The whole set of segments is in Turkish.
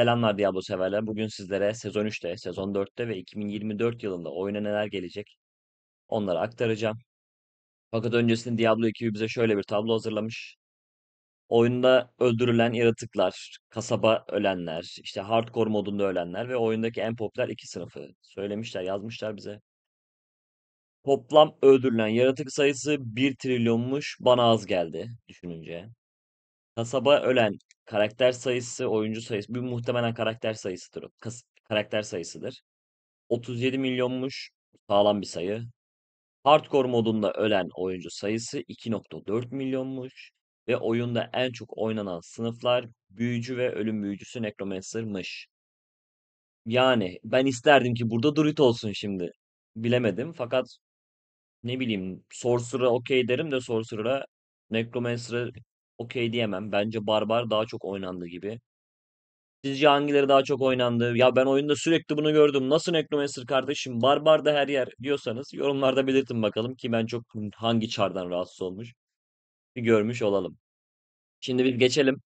Selamlar Diablo severler. Bugün sizlere sezon 3'te, sezon 4'te ve 2024 yılında oyuna neler gelecek onları aktaracağım. Fakat öncesinde Diablo ekibi bize şöyle bir tablo hazırlamış. Oyunda öldürülen yaratıklar, kasaba ölenler, işte hardcore modunda ölenler ve oyundaki en popüler iki sınıfı söylemişler, yazmışlar bize. Toplam öldürülen yaratık sayısı 1 trilyonmuş, bana az geldi düşününce. Kasaba ölen karakter sayısı, oyuncu sayısı, bir muhtemelen karakter sayısıdır. Kas- karakter sayısıdır. 37 milyonmuş. Sağlam bir sayı. Hardcore modunda ölen oyuncu sayısı 2.4 milyonmuş ve oyunda en çok oynanan sınıflar büyücü ve ölüm büyücüsü Necromancer'mış. Yani ben isterdim ki burada Druid olsun şimdi. Bilemedim fakat ne bileyim Sorcerer'a okey derim de Sorcerer'a Necromancer'a Okey diyemem. Bence Barbar daha çok oynandı gibi. Sizce hangileri daha çok oynandı? Ya ben oyunda sürekli bunu gördüm. Nasıl Necromancer kardeşim? Barbar da her yer diyorsanız yorumlarda belirtin bakalım ki ben çok hangi çardan rahatsız olmuş. Bir görmüş olalım. Şimdi bir geçelim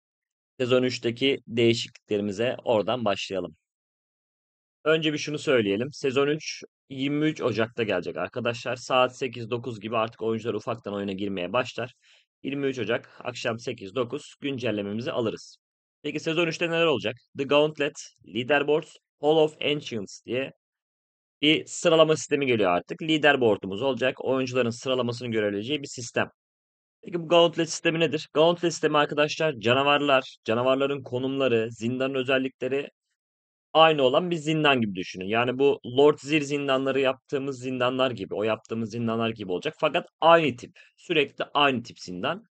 sezon 3'teki değişikliklerimize oradan başlayalım. Önce bir şunu söyleyelim. Sezon 3 23 Ocak'ta gelecek arkadaşlar. Saat 8-9 gibi artık oyuncular ufaktan oyuna girmeye başlar. 23 Ocak akşam 8-9 güncellememizi alırız. Peki sezon 3'te neler olacak? The Gauntlet, Leaderboard Hall of Ancients diye bir sıralama sistemi geliyor artık. Leaderboard'umuz olacak. Oyuncuların sıralamasını görebileceği bir sistem. Peki bu Gauntlet sistemi nedir? Gauntlet sistemi arkadaşlar canavarlar, canavarların konumları, zindanın özellikleri aynı olan bir zindan gibi düşünün. Yani bu Lord Zir zindanları yaptığımız zindanlar gibi, o yaptığımız zindanlar gibi olacak. Fakat aynı tip, sürekli aynı tip zindan.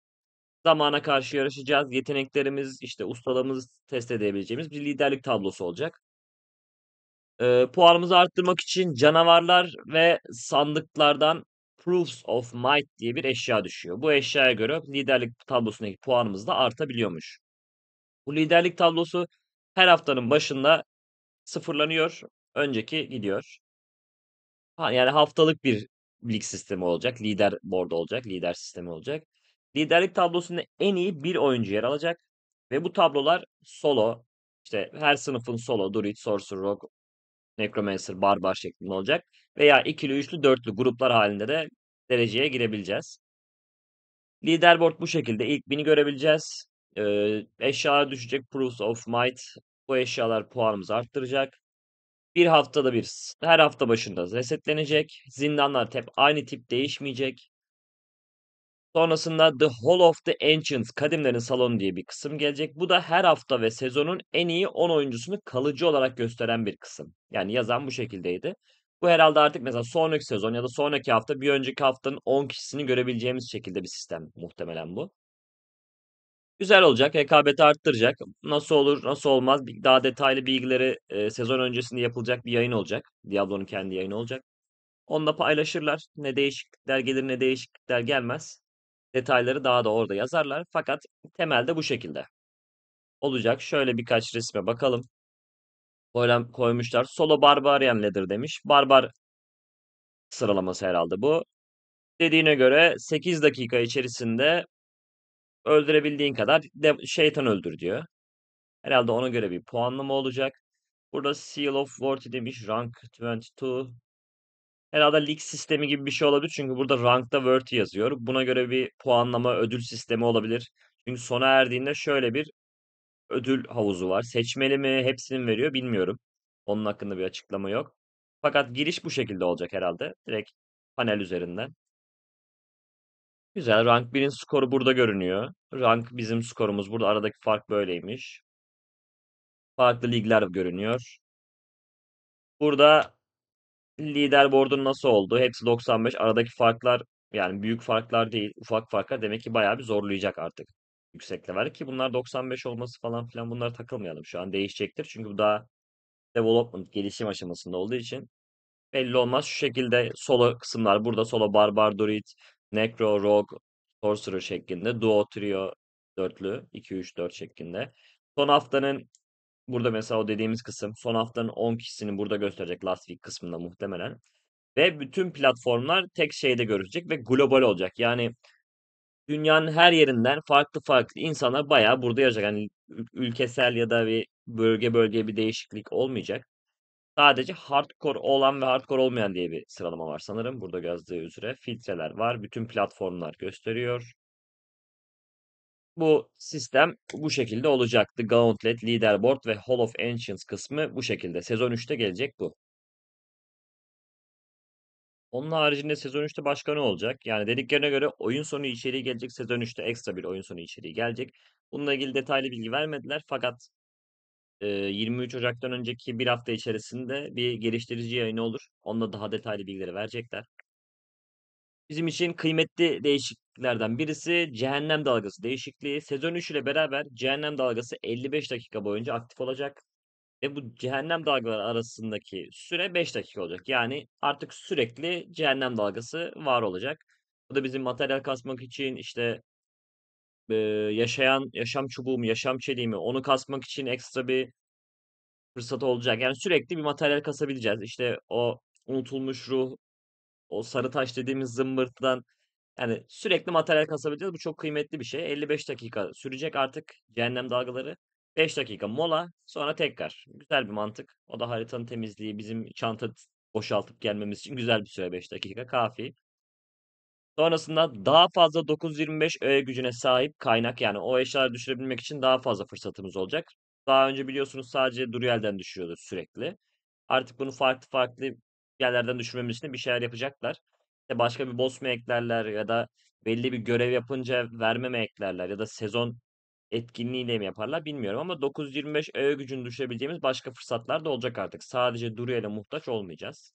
Zamana karşı yarışacağız. Yeteneklerimiz, işte ustalığımız test edebileceğimiz bir liderlik tablosu olacak. Ee, puanımızı arttırmak için canavarlar ve sandıklardan Proofs of Might diye bir eşya düşüyor. Bu eşyaya göre liderlik tablosundaki puanımız da artabiliyormuş. Bu liderlik tablosu her haftanın başında sıfırlanıyor. Önceki gidiyor. Ha, yani haftalık bir lig sistemi olacak. Lider board olacak. Lider sistemi olacak. Liderlik tablosunda en iyi bir oyuncu yer alacak. Ve bu tablolar solo. işte her sınıfın solo, druid, sorcerer, rogue, necromancer, barbar şeklinde olacak. Veya ikili, üçlü, dörtlü gruplar halinde de dereceye girebileceğiz. Liderboard bu şekilde. ilk bini görebileceğiz. Ee, eşyalar düşecek. Proofs of Might bu eşyalar puanımızı arttıracak. Bir haftada bir, her hafta başında resetlenecek. Zindanlar hep aynı tip değişmeyecek. Sonrasında The Hall of the Ancients, Kadimlerin Salonu diye bir kısım gelecek. Bu da her hafta ve sezonun en iyi 10 oyuncusunu kalıcı olarak gösteren bir kısım. Yani yazan bu şekildeydi. Bu herhalde artık mesela sonraki sezon ya da sonraki hafta bir önceki haftanın 10 kişisini görebileceğimiz şekilde bir sistem muhtemelen bu. Güzel olacak. Rekabeti arttıracak. Nasıl olur, nasıl olmaz. Daha detaylı bilgileri e, sezon öncesinde yapılacak bir yayın olacak. Diablo'nun kendi yayını olacak. Onunla paylaşırlar. Ne değişiklikler gelir ne değişiklikler gelmez. Detayları daha da orada yazarlar. Fakat temelde bu şekilde olacak. Şöyle birkaç resme bakalım. Böyle koymuşlar. Solo Barbarian nedir demiş. Barbar sıralaması herhalde bu. Dediğine göre 8 dakika içerisinde Öldürebildiğin kadar şeytan öldür diyor. Herhalde ona göre bir puanlama olacak. Burada Seal of Worth demiş. Rank 22. Herhalde lig sistemi gibi bir şey olabilir. Çünkü burada rankta Worth yazıyor. Buna göre bir puanlama ödül sistemi olabilir. Çünkü sona erdiğinde şöyle bir ödül havuzu var. Seçmeli mi hepsini mi veriyor bilmiyorum. Onun hakkında bir açıklama yok. Fakat giriş bu şekilde olacak herhalde. Direkt panel üzerinden. Güzel. Rank 1'in skoru burada görünüyor. Rank bizim skorumuz. Burada aradaki fark böyleymiş. Farklı ligler görünüyor. Burada lider board'un nasıl oldu? Hepsi 95. Aradaki farklar yani büyük farklar değil. Ufak farklar demek ki bayağı bir zorlayacak artık. Yüksek level ki bunlar 95 olması falan filan bunlara takılmayalım. Şu an değişecektir. Çünkü bu daha development gelişim aşamasında olduğu için belli olmaz. Şu şekilde solo kısımlar burada solo barbar druid Necro, Rogue, Sorcerer şeklinde. Duo, Trio, Dörtlü. 2-3-4 şeklinde. Son haftanın burada mesela o dediğimiz kısım son haftanın 10 kişisini burada gösterecek last week kısmında muhtemelen. Ve bütün platformlar tek şeyde görülecek ve global olacak. Yani dünyanın her yerinden farklı farklı insanlar bayağı burada yaşayacak. Yani ülkesel ya da bir bölge bölge bir değişiklik olmayacak. Sadece hardcore olan ve hardcore olmayan diye bir sıralama var sanırım. Burada yazdığı üzere filtreler var. Bütün platformlar gösteriyor. Bu sistem bu şekilde olacaktı. Gauntlet, Leaderboard ve Hall of Ancients kısmı bu şekilde. Sezon 3'te gelecek bu. Onun haricinde sezon 3'te başka ne olacak? Yani dediklerine göre oyun sonu içeriği gelecek. Sezon 3'te ekstra bir oyun sonu içeriği gelecek. Bununla ilgili detaylı bilgi vermediler fakat 23 Ocak'tan önceki bir hafta içerisinde bir geliştirici yayını olur. Onunla daha detaylı bilgileri verecekler. Bizim için kıymetli değişikliklerden birisi cehennem dalgası değişikliği. Sezon 3 ile beraber cehennem dalgası 55 dakika boyunca aktif olacak. Ve bu cehennem dalgaları arasındaki süre 5 dakika olacak. Yani artık sürekli cehennem dalgası var olacak. Bu da bizim materyal kasmak için işte e, yaşayan yaşam çubuğumu, yaşam çeliğimi onu kasmak için ekstra bir fırsat olacak. Yani sürekli bir materyal kasabileceğiz. İşte o unutulmuş ruh, o sarı taş dediğimiz zımbırtıdan yani sürekli materyal kasabileceğiz. Bu çok kıymetli bir şey. 55 dakika sürecek artık cehennem dalgaları. 5 dakika mola sonra tekrar. Güzel bir mantık. O da haritanın temizliği bizim çanta boşaltıp gelmemiz için güzel bir süre 5 dakika kafi. Sonrasında daha fazla 9.25 öğe gücüne sahip kaynak yani o eşyaları düşürebilmek için daha fazla fırsatımız olacak. Daha önce biliyorsunuz sadece Duriel'den düşüyordu sürekli. Artık bunu farklı farklı yerlerden düşürmemiz için bir şeyler yapacaklar. İşte başka bir boss mu eklerler ya da belli bir görev yapınca verme eklerler ya da sezon etkinliğiyle mi yaparlar bilmiyorum ama 925 öğe gücünü düşürebileceğimiz başka fırsatlar da olacak artık. Sadece Duriel'e muhtaç olmayacağız.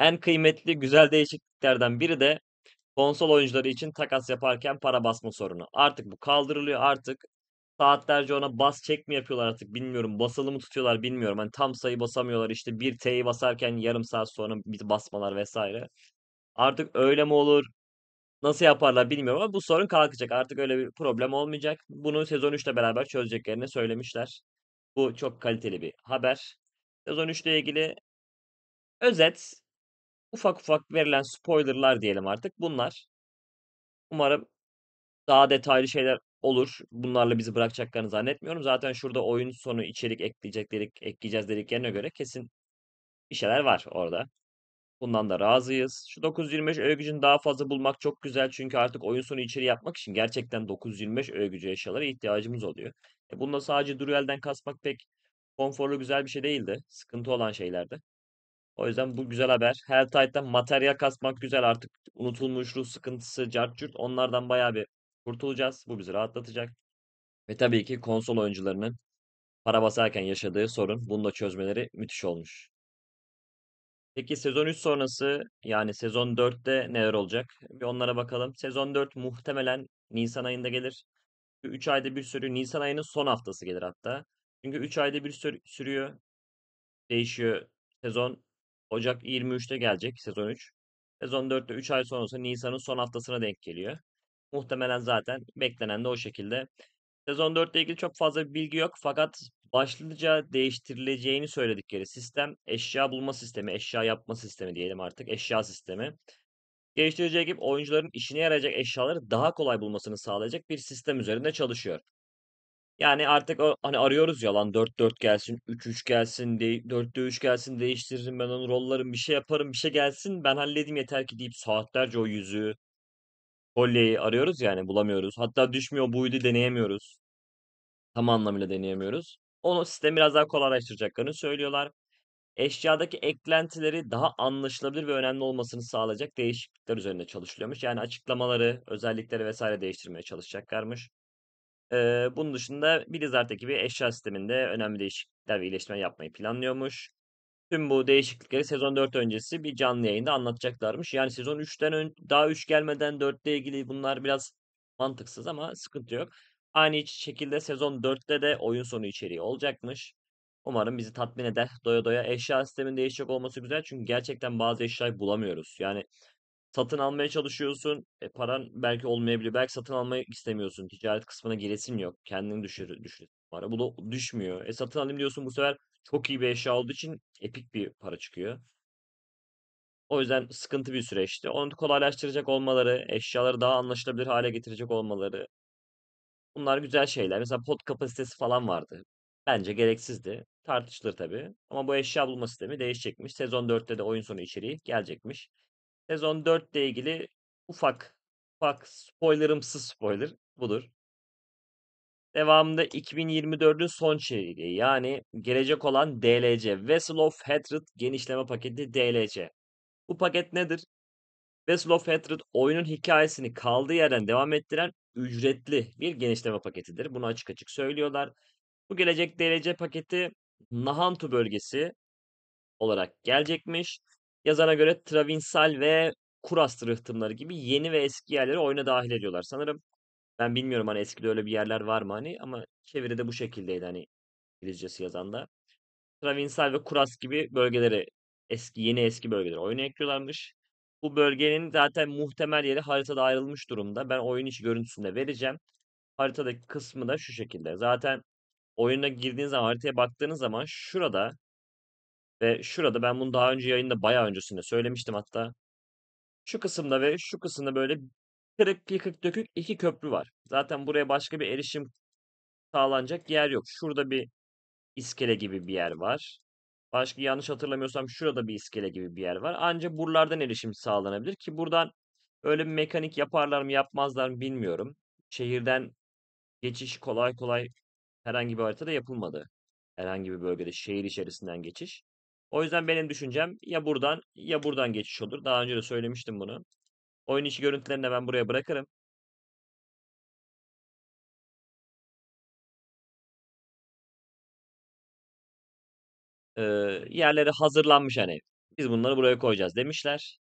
En kıymetli güzel değişikliklerden biri de konsol oyuncuları için takas yaparken para basma sorunu. Artık bu kaldırılıyor artık. Saatlerce ona bas çek mi yapıyorlar artık bilmiyorum. Basılı mı tutuyorlar bilmiyorum. Hani tam sayı basamıyorlar işte bir T'yi basarken yarım saat sonra bir basmalar vesaire. Artık öyle mi olur? Nasıl yaparlar bilmiyorum ama bu sorun kalkacak. Artık öyle bir problem olmayacak. Bunu sezon 3 ile beraber çözeceklerini söylemişler. Bu çok kaliteli bir haber. Sezon 3 ile ilgili özet ufak ufak verilen spoilerlar diyelim artık bunlar. Umarım daha detaylı şeyler olur. Bunlarla bizi bırakacaklarını zannetmiyorum. Zaten şurada oyun sonu içerik ekleyecek dedik, ekleyeceğiz dediklerine göre kesin bir şeyler var orada. Bundan da razıyız. Şu 925 öğe daha fazla bulmak çok güzel. Çünkü artık oyun sonu içeri yapmak için gerçekten 925 öğe gücü eşyalara ihtiyacımız oluyor. E bununla sadece Duruel'den kasmak pek konforlu güzel bir şey değildi. Sıkıntı olan şeylerdi. O yüzden bu güzel haber. Helltide'den materyal kasmak güzel artık. Unutulmuş ruh sıkıntısı, cartçurt onlardan bayağı bir kurtulacağız. Bu bizi rahatlatacak. Ve tabii ki konsol oyuncularının para basarken yaşadığı sorun. Bunu da çözmeleri müthiş olmuş. Peki sezon 3 sonrası yani sezon 4'te neler olacak? Bir onlara bakalım. Sezon 4 muhtemelen Nisan ayında gelir. 3 ayda bir sürü Nisan ayının son haftası gelir hatta. Çünkü 3 ayda bir sürü, sürüyor. Değişiyor sezon. Ocak 23'te gelecek sezon 3. Sezon 4'te 3 ay sonrası Nisan'ın son haftasına denk geliyor. Muhtemelen zaten beklenen de o şekilde. Sezon 4 ile ilgili çok fazla bir bilgi yok fakat başlıca değiştirileceğini söyledikleri sistem eşya bulma sistemi, eşya yapma sistemi diyelim artık eşya sistemi. Geliştirici ekip oyuncuların işine yarayacak eşyaları daha kolay bulmasını sağlayacak bir sistem üzerinde çalışıyor. Yani artık o, hani arıyoruz ya lan 4-4 gelsin, 3-3 gelsin, de, 4'te 3 gelsin değiştiririm ben onu rollarım bir şey yaparım bir şey gelsin ben halledeyim yeter ki deyip saatlerce o yüzü kolyeyi arıyoruz yani bulamıyoruz. Hatta düşmüyor buydu deneyemiyoruz. Tam anlamıyla deneyemiyoruz. Onu sistem biraz daha kolaylaştıracaklarını söylüyorlar. Eşyadaki eklentileri daha anlaşılabilir ve önemli olmasını sağlayacak değişiklikler üzerinde çalışılıyormuş. Yani açıklamaları, özellikleri vesaire değiştirmeye çalışacaklarmış. Ee, bunun dışında Blizzard ekibi eşya sisteminde önemli değişiklikler ve iyileştirme yapmayı planlıyormuş. Tüm bu değişiklikleri sezon 4 öncesi bir canlı yayında anlatacaklarmış. Yani sezon 3'ten ön daha 3 gelmeden 4'le ilgili bunlar biraz mantıksız ama sıkıntı yok. Aynı şekilde sezon 4'te de oyun sonu içeriği olacakmış. Umarım bizi tatmin eder. Doya doya eşya sistemin değişecek olması güzel. Çünkü gerçekten bazı eşyayı bulamıyoruz. Yani Satın almaya çalışıyorsun. E, paran belki olmayabilir. Belki satın almayı istemiyorsun. Ticaret kısmına giresin yok. Kendini düşür, düşür. Para bu da düşmüyor. E satın alayım diyorsun bu sefer çok iyi bir eşya olduğu için epik bir para çıkıyor. O yüzden sıkıntı bir süreçti. Onu kolaylaştıracak olmaları, eşyaları daha anlaşılabilir hale getirecek olmaları. Bunlar güzel şeyler. Mesela pot kapasitesi falan vardı. Bence gereksizdi. Tartışılır tabii. Ama bu eşya bulma sistemi değişecekmiş. Sezon 4'te de oyun sonu içeriği gelecekmiş. Sezon 4 ile ilgili ufak ufak spoilerımsız spoiler budur. Devamında 2024'ün son çeyreği yani gelecek olan DLC Vessel of Hatred genişleme paketi DLC. Bu paket nedir? Vessel of Hatred oyunun hikayesini kaldığı yerden devam ettiren ücretli bir genişleme paketidir. Bunu açık açık söylüyorlar. Bu gelecek DLC paketi Nahantu bölgesi olarak gelecekmiş. Yazana göre Travinsal ve Kurastır rıhtımları gibi yeni ve eski yerleri oyuna dahil ediyorlar. Sanırım ben bilmiyorum hani eskide öyle bir yerler var mı hani ama çeviri de bu şekildeydi hani İngilizcesi yazanda. Travinsal ve Kurast gibi bölgeleri eski yeni eski bölgeleri oyuna ekliyorlarmış. Bu bölgenin zaten muhtemel yeri haritada ayrılmış durumda. Ben oyun içi görüntüsünde vereceğim. Haritadaki kısmı da şu şekilde. Zaten oyuna girdiğiniz zaman haritaya baktığınız zaman şurada ve şurada ben bunu daha önce yayında bayağı öncesinde söylemiştim hatta. Şu kısımda ve şu kısımda böyle kırık yıkık dökük iki köprü var. Zaten buraya başka bir erişim sağlanacak yer yok. Şurada bir iskele gibi bir yer var. Başka yanlış hatırlamıyorsam şurada bir iskele gibi bir yer var. Ancak buralardan erişim sağlanabilir ki buradan öyle bir mekanik yaparlar mı yapmazlar mı bilmiyorum. Şehirden geçiş kolay kolay herhangi bir haritada yapılmadı. Herhangi bir bölgede şehir içerisinden geçiş. O yüzden benim düşüncem ya buradan ya buradan geçiş olur. Daha önce de söylemiştim bunu. Oyun içi görüntülerini de ben buraya bırakırım. Ee, yerleri hazırlanmış hani. Biz bunları buraya koyacağız demişler.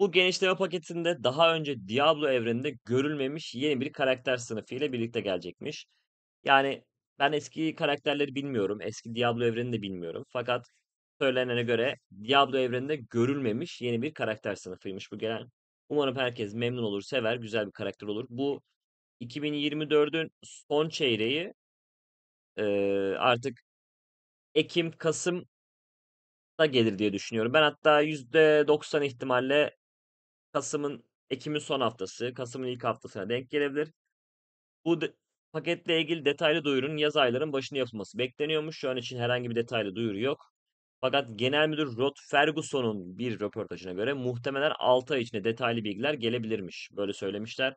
Bu genişleme paketinde daha önce Diablo evreninde görülmemiş yeni bir karakter sınıfı ile birlikte gelecekmiş. Yani ben eski karakterleri bilmiyorum. Eski Diablo evrenini de bilmiyorum. Fakat söylenene göre Diablo evreninde görülmemiş yeni bir karakter sınıfıymış bu gelen. Umarım herkes memnun olur, sever, güzel bir karakter olur. Bu 2024'ün son çeyreği e, artık Ekim, Kasım da gelir diye düşünüyorum. Ben hatta %90 ihtimalle Kasım'ın Ekim'in son haftası, Kasım'ın ilk haftasına denk gelebilir. Bu de, paketle ilgili detaylı duyurun yaz ayların başında yapılması bekleniyormuş. Şu an için herhangi bir detaylı duyuru yok. Fakat Genel Müdür Rod Ferguson'un bir röportajına göre muhtemelen 6 ay içinde detaylı bilgiler gelebilirmiş. Böyle söylemişler.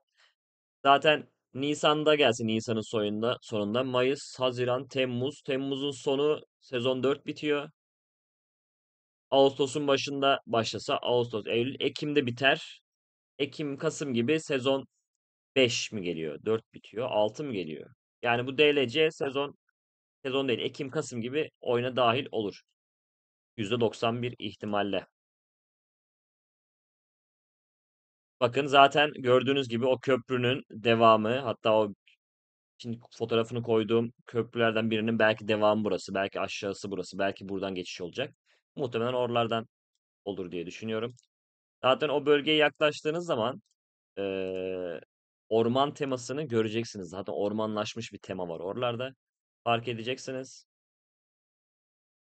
Zaten Nisan'da gelsin Nisan'ın sonunda, sonunda Mayıs, Haziran, Temmuz. Temmuz'un sonu sezon 4 bitiyor. Ağustos'un başında başlasa Ağustos, Eylül, Ekim'de biter. Ekim, Kasım gibi sezon 5 mi geliyor? 4 bitiyor. 6 mı geliyor? Yani bu DLC sezon sezon değil. Ekim, Kasım gibi oyuna dahil olur. %91 ihtimalle. Bakın zaten gördüğünüz gibi o köprünün devamı hatta o şimdi fotoğrafını koyduğum köprülerden birinin belki devamı burası, belki aşağısı burası, belki buradan geçiş olacak. Muhtemelen oralardan olur diye düşünüyorum. Zaten o bölgeye yaklaştığınız zaman e, orman temasını göreceksiniz. Zaten ormanlaşmış bir tema var oralarda. Fark edeceksiniz.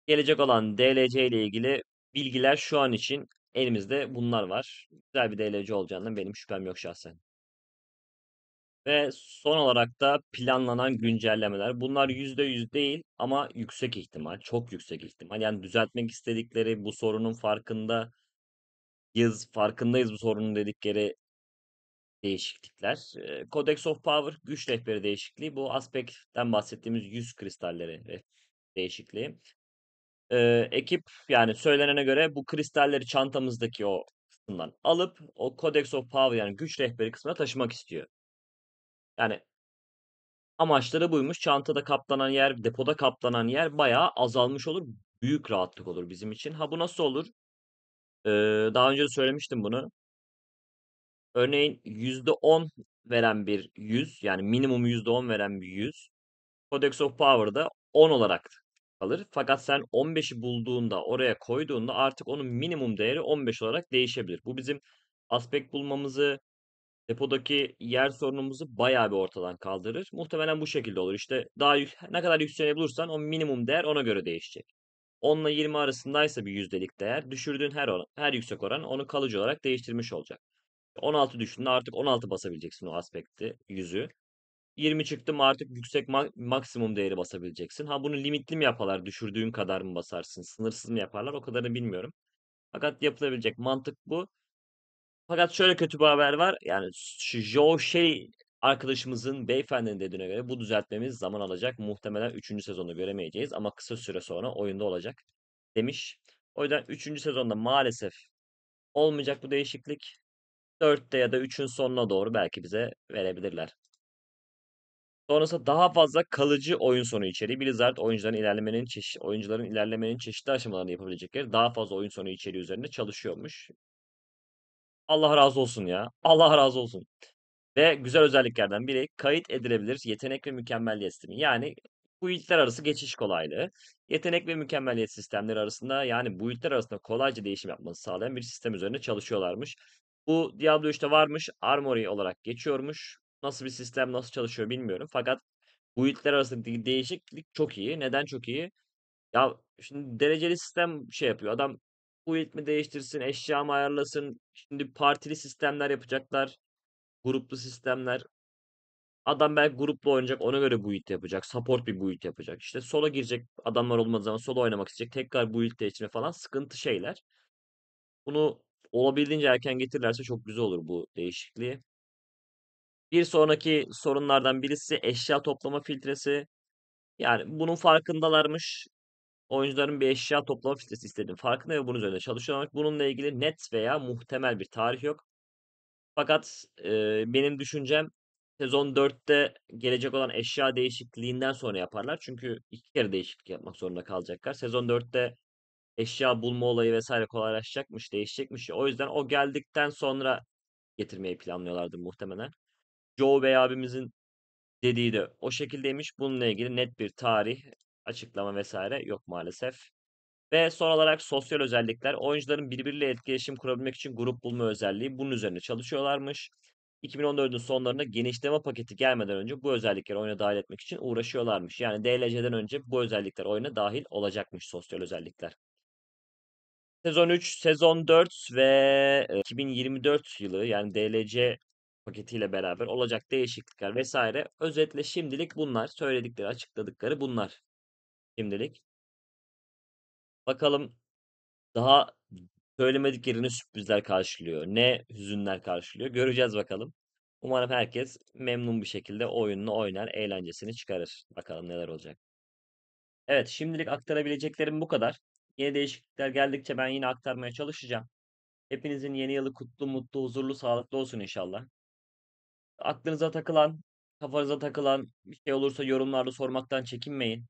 Gelecek olan DLC ile ilgili bilgiler şu an için elimizde bunlar var. Güzel bir DLC olacağından benim şüphem yok şahsen. Ve son olarak da planlanan güncellemeler. Bunlar %100 değil ama yüksek ihtimal, çok yüksek ihtimal. Yani düzeltmek istedikleri bu sorunun farkında yız farkındayız bu sorunun dedikleri değişiklikler. Codex of Power güç rehberi değişikliği. Bu aspektten bahsettiğimiz 100 kristalleri değişikliği. Eee, ekip, yani, söylenene göre bu kristalleri çantamızdaki o kısımdan alıp o Codex of Power, yani, güç rehberi kısmına taşımak istiyor. Yani Amaçları buymuş. Çantada kaplanan yer, depoda kaplanan yer bayağı azalmış olur. Büyük rahatlık olur bizim için. Ha, bu nasıl olur? Eee, daha önce de söylemiştim bunu. Örneğin %10 veren bir yüz yani, minimum %10 veren bir yüz Codex of Power'da 10 olarak kalır. Fakat sen 15'i bulduğunda, oraya koyduğunda artık onun minimum değeri 15 olarak değişebilir. Bu bizim aspekt bulmamızı, depodaki yer sorunumuzu bayağı bir ortadan kaldırır. Muhtemelen bu şekilde olur. İşte daha ne kadar yükseleni bulursan o minimum değer ona göre değişecek. 10 ile 20 arasındaysa bir yüzdelik değer, düşürdüğün her oran, her yüksek oran onu kalıcı olarak değiştirmiş olacak. 16 düşündüğünde artık 16 basabileceksin o aspekti, yüzü. 20 çıktım artık yüksek ma- maksimum değeri basabileceksin. Ha bunu limitli mi yaparlar? Düşürdüğün kadar mı basarsın? Sınırsız mı yaparlar? O kadarını bilmiyorum. Fakat yapılabilecek mantık bu. Fakat şöyle kötü bir haber var. Yani Joe Shea arkadaşımızın beyefendinin dediğine göre bu düzeltmemiz zaman alacak. Muhtemelen 3. sezonu göremeyeceğiz ama kısa süre sonra oyunda olacak demiş. O yüzden 3. sezonda maalesef olmayacak bu değişiklik. 4'te ya da 3'ün sonuna doğru belki bize verebilirler. Sonrasında daha fazla kalıcı oyun sonu içeriği. Blizzard oyuncuların ilerlemenin çeşit oyuncuların ilerlemenin çeşitli aşamalarını yapabilecekleri daha fazla oyun sonu içeriği üzerinde çalışıyormuş. Allah razı olsun ya. Allah razı olsun. Ve güzel özelliklerden biri kayıt edilebilir yetenek ve mükemmelliyet sistemi. Yani bu build'ler arası geçiş kolaylığı. Yetenek ve mükemmelliyet sistemleri arasında yani bu build'ler arasında kolayca değişim yapması sağlayan bir sistem üzerine çalışıyorlarmış. Bu Diablo 3'te varmış, Armory olarak geçiyormuş. Nasıl bir sistem nasıl çalışıyor bilmiyorum. Fakat build'ler arasındaki değişiklik çok iyi. Neden çok iyi? Ya şimdi dereceli sistem şey yapıyor. Adam build mi değiştirsin, eşya mı ayarlasın. Şimdi partili sistemler yapacaklar. Gruplu sistemler. Adam belki grupla oynayacak ona göre build yapacak. Support bir build yapacak. İşte sola girecek adamlar olmadığı zaman sola oynamak isteyecek. Tekrar build değiştirme falan sıkıntı şeyler. Bunu olabildiğince erken getirirlerse çok güzel olur bu değişikliği. Bir sonraki sorunlardan birisi eşya toplama filtresi. Yani bunun farkındalarmış. Oyuncuların bir eşya toplama filtresi istediğini farkında ve bunun üzerinde çalışıyorlar. Bununla ilgili net veya muhtemel bir tarih yok. Fakat e, benim düşüncem sezon 4'te gelecek olan eşya değişikliğinden sonra yaparlar. Çünkü iki kere değişiklik yapmak zorunda kalacaklar. Sezon 4'te eşya bulma olayı vesaire kolaylaşacakmış, değişecekmiş. O yüzden o geldikten sonra getirmeyi planlıyorlardı muhtemelen. Joe Bey abimizin dediği de o şekildeymiş. Bununla ilgili net bir tarih, açıklama vesaire yok maalesef. Ve son olarak sosyal özellikler. Oyuncuların birbiriyle etkileşim kurabilmek için grup bulma özelliği. Bunun üzerine çalışıyorlarmış. 2014'ün sonlarında genişleme paketi gelmeden önce bu özellikleri oyuna dahil etmek için uğraşıyorlarmış. Yani DLC'den önce bu özellikler oyuna dahil olacakmış sosyal özellikler. Sezon 3, sezon 4 ve 2024 yılı yani DLC paketiyle beraber olacak değişiklikler vesaire. Özetle şimdilik bunlar. Söyledikleri, açıkladıkları bunlar. Şimdilik. Bakalım daha söylemediklerini sürprizler karşılıyor. Ne hüzünler karşılıyor. Göreceğiz bakalım. Umarım herkes memnun bir şekilde oyununu oynar, eğlencesini çıkarır. Bakalım neler olacak. Evet, şimdilik aktarabileceklerim bu kadar. Yeni değişiklikler geldikçe ben yine aktarmaya çalışacağım. Hepinizin yeni yılı kutlu, mutlu, huzurlu, sağlıklı olsun inşallah aklınıza takılan, kafanıza takılan bir şey olursa yorumlarda sormaktan çekinmeyin.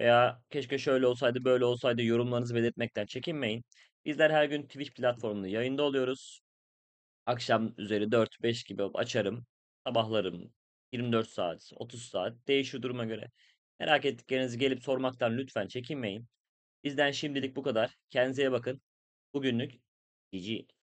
Veya keşke şöyle olsaydı, böyle olsaydı yorumlarınızı belirtmekten çekinmeyin. Bizler her gün Twitch platformunda yayında oluyoruz. Akşam üzeri 4-5 gibi açarım. Sabahlarım 24 saat, 30 saat değişir duruma göre. Merak ettiklerinizi gelip sormaktan lütfen çekinmeyin. Bizden şimdilik bu kadar. Kendinize bakın. Bugünlük GG.